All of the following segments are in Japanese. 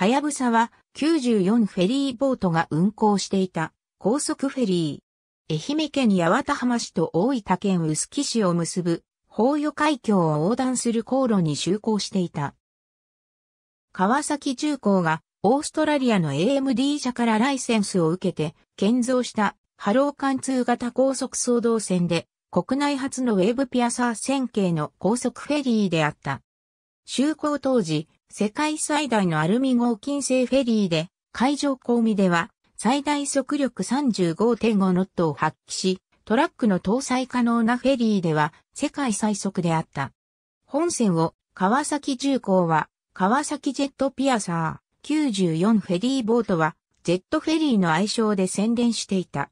はやぶさは94フェリーボートが運航していた高速フェリー。愛媛県八幡浜市と大分県臼杵市を結ぶ、法与海峡を横断する航路に就航していた。川崎重工がオーストラリアの AMD 社からライセンスを受けて建造したハロー貫通型高速総動船で国内初のウェーブピアサー線形の高速フェリーであった。就航当時、世界最大のアルミ合金製フェリーで、海上工味では、最大速力35.5ノットを発揮し、トラックの搭載可能なフェリーでは、世界最速であった。本船を、川崎重工は、川崎ジェットピアサー、94フェリーボートは、ジェットフェリーの愛称で宣伝していた。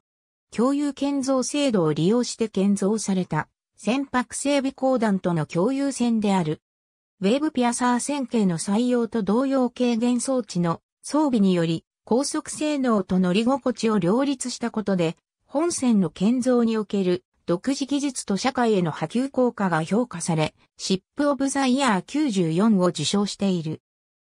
共有建造制度を利用して建造された、船舶整備公団との共有船である。ウェーブピアサー線形の採用と同様軽減装置の装備により高速性能と乗り心地を両立したことで、本線の建造における独自技術と社会への波及効果が評価され、シップ・オブ・ザ・イヤー94を受賞している。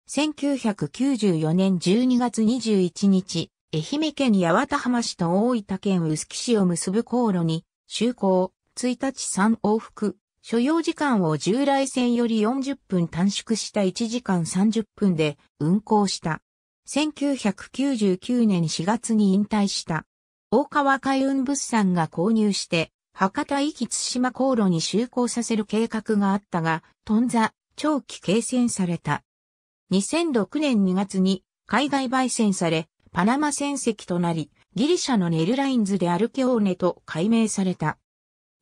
1994年12月21日、愛媛県八幡浜市と大分県臼杵市を結ぶ航路に、就航、1日3往復、所要時間を従来線より40分短縮した1時間30分で運行した。1999年4月に引退した。大川海運物産が購入して、博多行き津島航路に就航させる計画があったが、頓挫、長期継戦された。2006年2月に海外焙煎され、パナマ船籍となり、ギリシャのネルラインズでアルケオーネと改名された。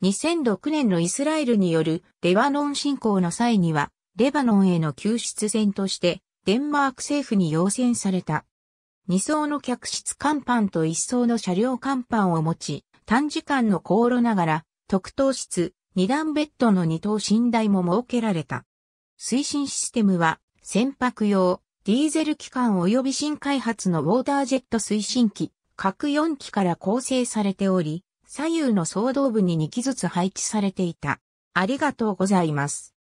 2006年のイスラエルによるレバノン侵攻の際には、レバノンへの救出船として、デンマーク政府に要請された。2層の客室甲板と1層の車両甲板を持ち、短時間の航路ながら、特等室、2段ベッドの2等寝台も設けられた。推進システムは、船舶用、ディーゼル機関及び新開発のウォータージェット推進機、各4機から構成されており、左右の総動部に2機ずつ配置されていた。ありがとうございます。